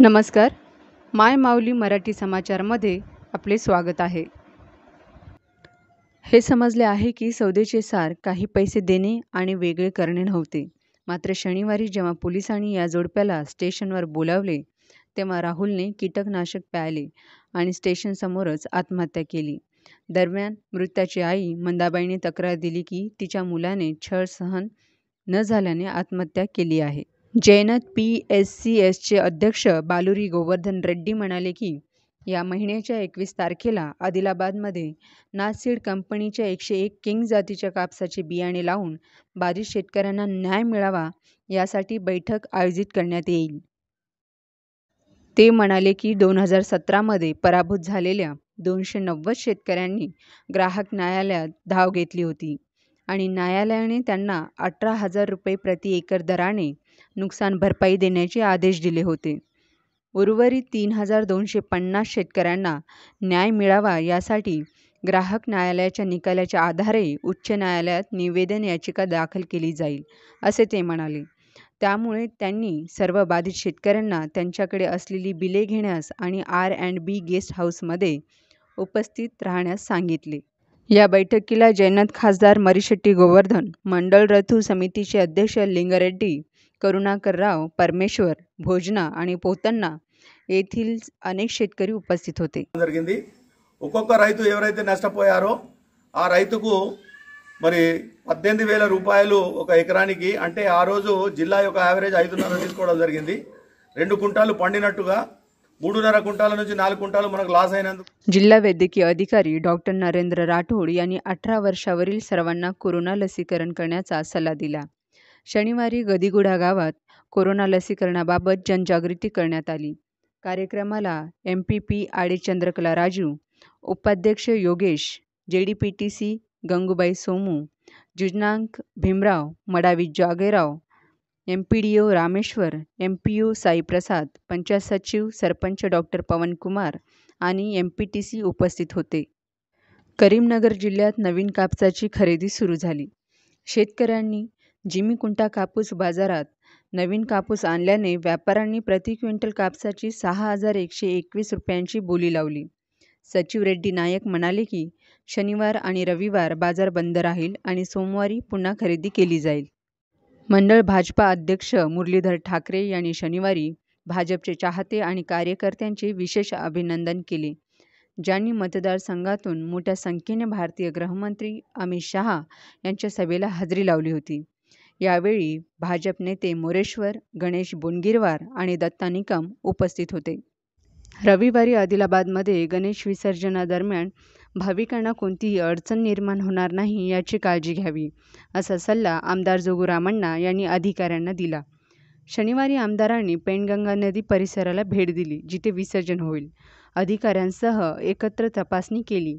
नमस्कार माय माऊली मराठी समाचारमध्ये आपले स्वागत आहे हे समजले आहे की सौदेचे सार काही पैसे देणे आणि वेगळे करणे नव्हते मात्र शनिवारी जेव्हा पोलिसांनी या जोडप्याला स्टेशनवर बोलावले तेव्हा राहुलने कीटकनाशक प्यायले आणि स्टेशनसमोरच आत्महत्या केली दरम्यान मृत्याची आई मंदाबाईने तक्रार दिली की तिच्या मुलाने छळ सहन न झाल्याने आत्महत्या केली आहे जैनत पी एस सी एसचे अध्यक्ष बालुरी गोवर्धन रेड्डी म्हणाले की या महिन्याच्या एकवीस तारखेला आदिलाबादमध्ये नासीड कंपनीच्या एकशे एक किंग जातीच्या कापसाचे बियाणे लावून बाधित शेतकऱ्यांना न्याय मिळावा यासाठी बैठक आयोजित करण्यात येईल ते म्हणाले की दोन हजार सतरामध्ये पराभूत झालेल्या दोनशे नव्वद शेतकऱ्यांनी ग्राहक न्यायालयात धाव घेतली होती आणि न्यायालयाने त्यांना अठरा हजार रुपये प्रति एकर दराने नुकसान भरपाई देण्याचे आदेश दिले होते उर्वरित तीन हजार दोनशे पन्नास शेतकऱ्यांना न्याय मिळावा यासाठी ग्राहक न्यायालयाच्या निकालाच्या आधारे उच्च न्यायालयात निवेदन याचिका दाखल केली जाईल असे ते म्हणाले त्यामुळे त्यांनी सर्व बाधित शेतकऱ्यांना त्यांच्याकडे असलेली बिले घेण्यास आणि आर अँड बी गेस्ट हाऊसमध्ये उपस्थित राहण्यास सांगितले या बैठकीला जैनत खासदार मरीशेट्टी गोवर्धन मंडळ रथू समितीचे अध्यक्ष लिंगरेड्डी करुणाकरराव परमेश्वर भोजना आणि पोतन्ना येथील अनेक शेतकरी उपस्थित होते జరిగింది ఒక్కొక్క రైతు ఎవరైతే నష్టపోయారో ఆ రైతుకు మరి పద్దెనిమిది వేల రూపాయలు ఒక ఎకరానికి అంటే ఆ రోజు జిల్లా యొక్క యావరేజ్ ఐదున్నర తీసుకోవడం జరిగింది రెండు కుంటాలు పండినట్టుగా మూడున్నర కుంటాల నుంచి నాలుగు కుంటాలు మనకు లాస్ అయినందుకు జిల్లా వైద్యకీయ అధికారి డాక్టర్ నరేంద్ర రాఠోడ్ యాన్ని అఠరా వర్షావరిల్ सर्वांना కరోనా లసీకరణ करण्याचा सल्ला దిలా शनिवारी गदिगुडा गावात कोरोना लसीकरणाबाबत जनजागृती करण्यात आली कार्यक्रमाला M P P Ade Chandrakala Raju उपाध्यक्ष Yogesh J D P T C Gangubai Somu जुजनांक Bhimrao Madavi Jagerao M P D O Rameshwar M P O Saiprasad panchayat सचिव सरपंच डॉक्टर पवन कुमार आणि एम पी टी सी उपस्थित होते करीमनगर जिल्ह्यात नवीन कापसाची खरेदी सुरू झाली शेतकऱ्यांनी जिमीकुंटा कापूस बाजारात नवीन कापूस आणल्याने व्यापाऱ्यांनी प्रति क्विंटल कापसाची सहा हजार एकशे एकवीस रुपयांची बोली लावली सचिव रेड्डी नायक म्हणाले की शनिवार आणि रविवार बाजार बंद राहील आणि सोमवारी पुन्हा खरेदी केली जाईल मंडळ भाजपा अध्यक्ष मुरलीधर ठाकरे यांनी शनिवारी भाजपचे चाहते आणि कार्यकर्त्यांचे विशेष अभिनंदन केले ज्यांनी मतदारसंघातून मोठ्या संख्येने भारतीय गृहमंत्री अमित शहा यांच्या सभेला हजेरी लावली होती यावेळी भाजप नेते मोरेश्वर गणेश बोनगिरवार आणि दत्ता निकम उपस्थित होते रविवारी आदिलाबादमध्ये गणेश विसर्जनादरम्यान भाविकांना कोणतीही अडचण निर्माण होणार नाही याची काळजी घ्यावी असा सल्ला आमदार जोगुरामण्णा यांनी अधिकाऱ्यांना दिला शनिवारी आमदारांनी पेणगंगा नदी परिसराला भेट दिली जिथे विसर्जन होईल अधिकाऱ्यांसह एकत्र तपासणी केली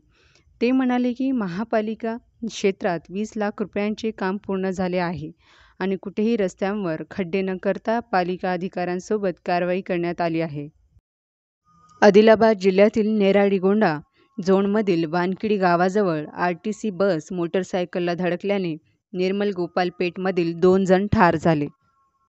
ते म्हणाले की महापालिका क्षेत्रात वीस लाख रुपयांचे काम पूर्ण झाले आहे आणि कुठेही रस्त्यांवर खड्डे न करता पालिका अधिकाऱ्यांसोबत कारवाई करण्यात आली आहे आदिलाबाद जिल्ह्यातील नेराडीगोंडा झोनमधील वानकिडी गावाजवळ आर टी सी बस मोटरसायकलला धडकल्याने निर्मल गोपालपेठमधील दोन जण ठार झाले